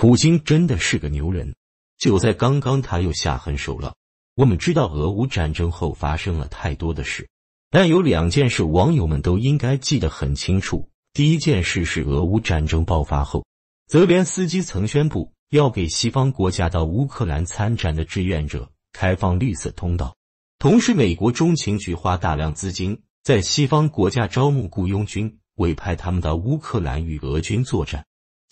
普京真的是个牛人！就在刚刚，他又下狠手了。我们知道俄乌战争后发生了太多的事，但有两件事，网友们都应该记得很清楚。第一件事是，俄乌战争爆发后，泽连斯基曾宣布要给西方国家到乌克兰参战的志愿者开放绿色通道。同时，美国中情局花大量资金在西方国家招募雇佣军，委派他们到乌克兰与俄军作战。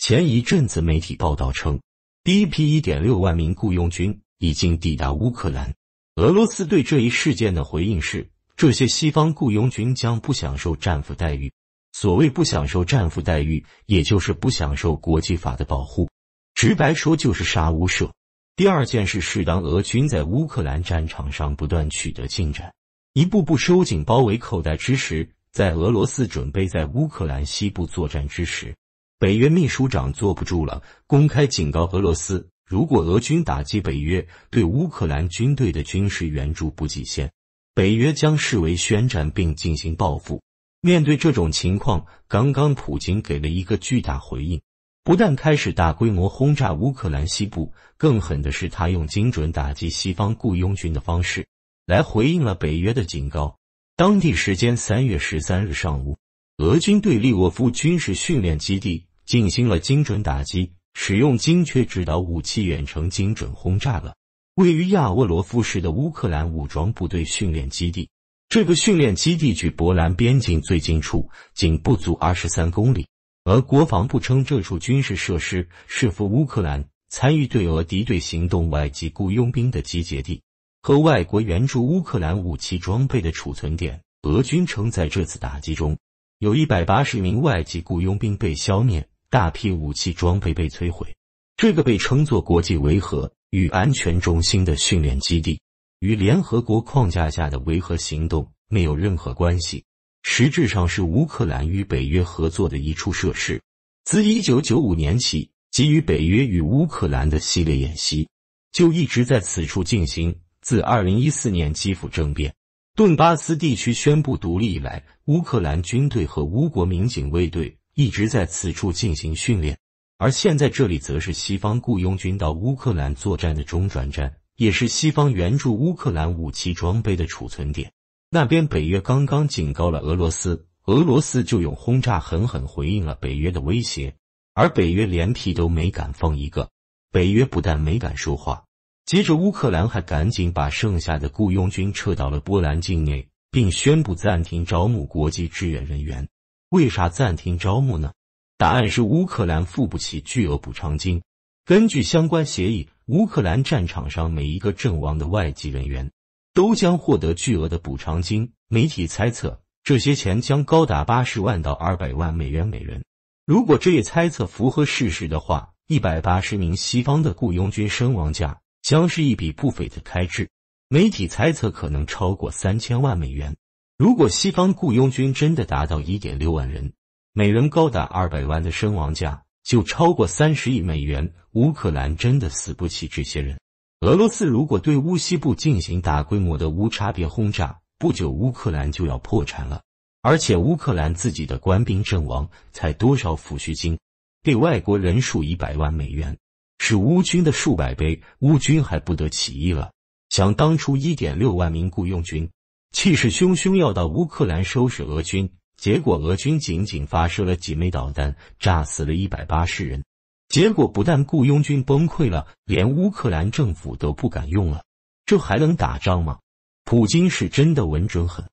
前一阵子，媒体报道称，第一批1.6万名雇佣军已经抵达乌克兰。俄罗斯对这一事件的回应是：这些西方雇佣军将不享受战俘待遇。所谓不享受战俘待遇，也就是不享受国际法的保护。直白说，就是杀无赦。第二件事是，当俄军在乌克兰战场上不断取得进展，一步步收紧包围口袋之时，在俄罗斯准备在乌克兰西部作战之时。北约秘书长坐不住了，公开警告俄罗斯：如果俄军打击北约对乌克兰军队的军事援助不计限，北约将视为宣战并进行报复。面对这种情况，刚刚普京给了一个巨大回应，不但开始大规模轰炸乌克兰西部，更狠的是他用精准打击西方雇佣军的方式来回应了北约的警告。当地时间三月十三日上午，俄军对利沃夫军事训练基地。进行了精准打击，使用精确制导武器远程精准轰炸了位于亚沃罗夫市的乌克兰武装部队训练基地。这个训练基地距波兰边境最近处仅不足二十三公里。而国防部称，这处军事设施是赴乌克兰参与对俄敌对行动外籍雇佣兵的集结地和外国援助乌克兰武器装备的储存点。俄军称，在这次打击中，有一百八十名外籍雇佣兵被消灭。大批武器装备被摧毁。这个被称作“国际维和与安全中心”的训练基地，与联合国框架下的维和行动没有任何关系，实质上是乌克兰与北约合作的一处设施。自1995年起，基于北约与乌克兰的系列演习，就一直在此处进行。自2014年基辅政变、顿巴斯地区宣布独立以来，乌克兰军队和乌国民警卫队。一直在此处进行训练，而现在这里则是西方雇佣军到乌克兰作战的中转站，也是西方援助乌克兰武器装备的储存点。那边北约刚刚警告了俄罗斯，俄罗斯就用轰炸狠狠回应了北约的威胁，而北约连屁都没敢放一个。北约不但没敢说话，接着乌克兰还赶紧把剩下的雇佣军撤到了波兰境内，并宣布暂停招募国际志愿人员。为啥暂停招募呢？答案是乌克兰付不起巨额补偿金。根据相关协议，乌克兰战场上每一个阵亡的外籍人员都将获得巨额的补偿金。媒体猜测，这些钱将高达八十万到二百万美元每人。如果这一猜测符合事实的话，一百八十名西方的雇佣军身亡价将是一笔不菲的开支。媒体猜测，可能超过三千万美元。如果西方雇佣军真的达到一点六万人，每人高达二百万的身亡价，就超过三十亿美元。乌克兰真的死不起这些人。俄罗斯如果对乌西部进行大规模的无差别轰炸，不久乌克兰就要破产了。而且乌克兰自己的官兵阵亡才多少抚恤金？给外国人数一百万美元，是乌军的数百倍。乌军还不得起义了？想当初一点六万名雇佣军。气势汹汹要到乌克兰收拾俄军，结果俄军仅仅发射了几枚导弹，炸死了一百八十人。结果不但雇佣军崩溃了，连乌克兰政府都不敢用了。这还能打仗吗？普京是真的稳准狠，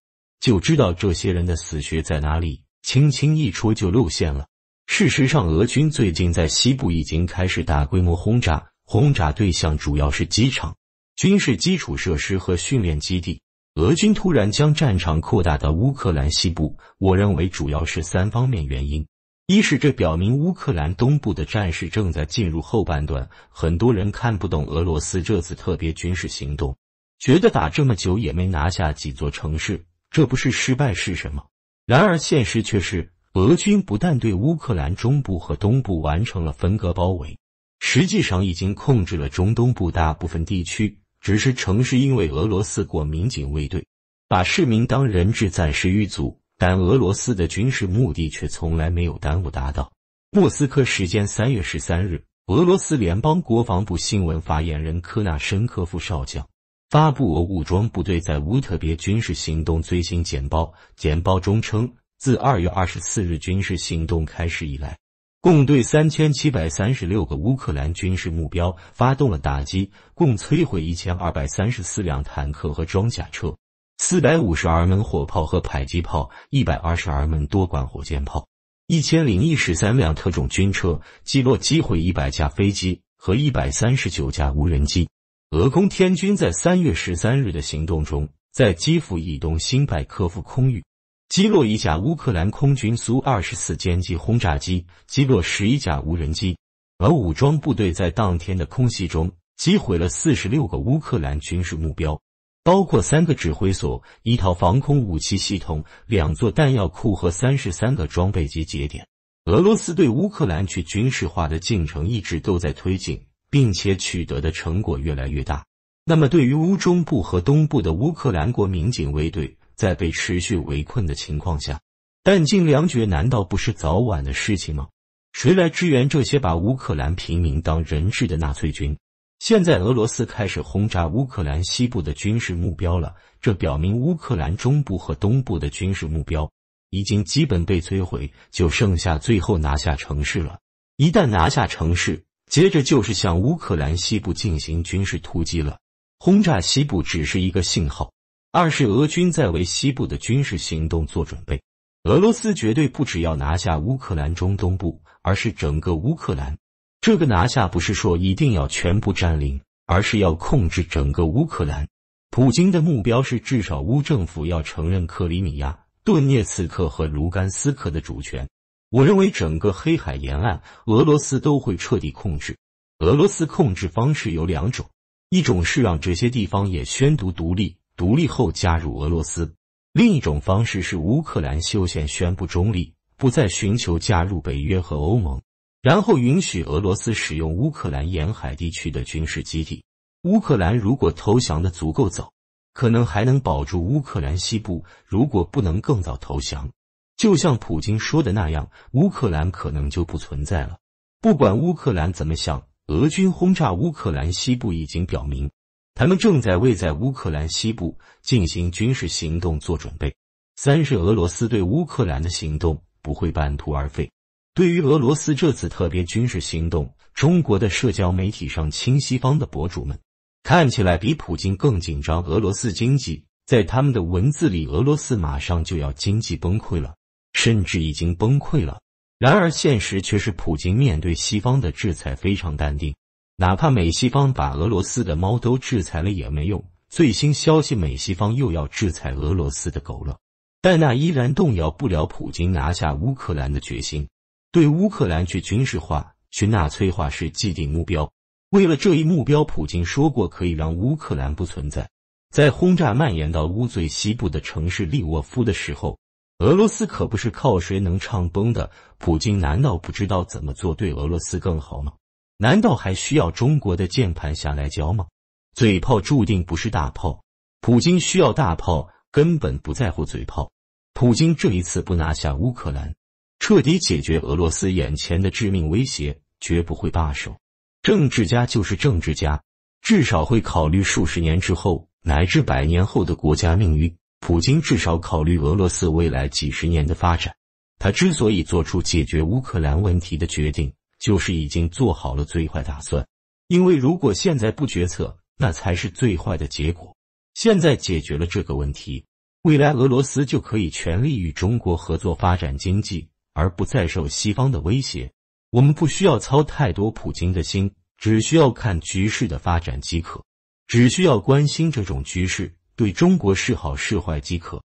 就知道这些人的死穴在哪里，轻轻一戳就露馅了。事实上，俄军最近在西部已经开始大规模轰炸，轰炸对象主要是机场、军事基础设施和训练基地。俄军突然将战场扩大到乌克兰西部，我认为主要是三方面原因：一是这表明乌克兰东部的战事正在进入后半段；很多人看不懂俄罗斯这次特别军事行动，觉得打这么久也没拿下几座城市，这不是失败是什么？然而现实却是，俄军不但对乌克兰中部和东部完成了分割包围，实际上已经控制了中东部大部分地区。只是城市因为俄罗斯国民警卫队把市民当人质暂时遇阻，但俄罗斯的军事目的却从来没有耽误达到。莫斯科时间三月十三日，俄罗斯联邦国防部新闻发言人科纳申科夫少将发布俄武装部队在乌特别军事行动最新简报，简报中称，自二月二十四日军事行动开始以来。共对三千七百三十六个乌克兰军事目标发动了打击，共摧毁一千二百三十四辆坦克和装甲车，四百五十二门火炮和迫击炮，一百二十二门多管火箭炮，一千零一十三辆特种军车，击落击毁一百架飞机和一百三十九架无人机。俄空天军在三月十三日的行动中，在基辅以东新百科夫空域。击落一架乌克兰空军苏二十四歼击轰炸机，击落十一架无人机。而武装部队在当天的空袭中击毁了四十六个乌克兰军事目标，包括三个指挥所、一套防空武器系统、两座弹药库和三十三个装备及节点。俄罗斯对乌克兰去军事化的进程一直都在推进，并且取得的成果越来越大。那么，对于乌中部和东部的乌克兰国民警卫队。在被持续围困的情况下，弹尽粮绝难道不是早晚的事情吗？谁来支援这些把乌克兰平民当人质的纳粹军？现在俄罗斯开始轰炸乌克兰西部的军事目标了，这表明乌克兰中部和东部的军事目标已经基本被摧毁，就剩下最后拿下城市了。一旦拿下城市，接着就是向乌克兰西部进行军事突击了。轰炸西部只是一个信号。二是俄军在为西部的军事行动做准备。俄罗斯绝对不只要拿下乌克兰中东部，而是整个乌克兰。这个拿下不是说一定要全部占领，而是要控制整个乌克兰。普京的目标是至少乌政府要承认克里米亚、顿涅茨克和卢甘斯克的主权。我认为整个黑海沿岸俄罗斯都会彻底控制。俄罗斯控制方式有两种，一种是让这些地方也宣读独立。独立后加入俄罗斯。另一种方式是乌克兰修宪宣布中立，不再寻求加入北约和欧盟，然后允许俄罗斯使用乌克兰沿海地区的军事基地。乌克兰如果投降的足够早，可能还能保住乌克兰西部；如果不能更早投降，就像普京说的那样，乌克兰可能就不存在了。不管乌克兰怎么想，俄军轰炸乌克兰西部已经表明。他们正在为在乌克兰西部进行军事行动做准备。三是俄罗斯对乌克兰的行动不会半途而废。对于俄罗斯这次特别军事行动，中国的社交媒体上亲西方的博主们看起来比普京更紧张。俄罗斯经济在他们的文字里，俄罗斯马上就要经济崩溃了，甚至已经崩溃了。然而现实却是，普京面对西方的制裁非常淡定。哪怕美西方把俄罗斯的猫都制裁了也没用。最新消息，美西方又要制裁俄罗斯的狗了，但那依然动摇不了普京拿下乌克兰的决心。对乌克兰去军事化、去纳粹化是既定目标。为了这一目标，普京说过可以让乌克兰不存在。在轰炸蔓延到乌最西部的城市利沃夫的时候，俄罗斯可不是靠谁能唱崩的。普京难道不知道怎么做对俄罗斯更好吗？难道还需要中国的键盘侠来教吗？嘴炮注定不是大炮。普京需要大炮，根本不在乎嘴炮。普京这一次不拿下乌克兰，彻底解决俄罗斯眼前的致命威胁，绝不会罢手。政治家就是政治家，至少会考虑数十年之后乃至百年后的国家命运。普京至少考虑俄罗斯未来几十年的发展。他之所以做出解决乌克兰问题的决定。就是已经做好了最坏打算，因为如果现在不决策，那才是最坏的结果。现在解决了这个问题，未来俄罗斯就可以全力与中国合作发展经济，而不再受西方的威胁。我们不需要操太多普京的心，只需要看局势的发展即可，只需要关心这种局势对中国是好是坏即可。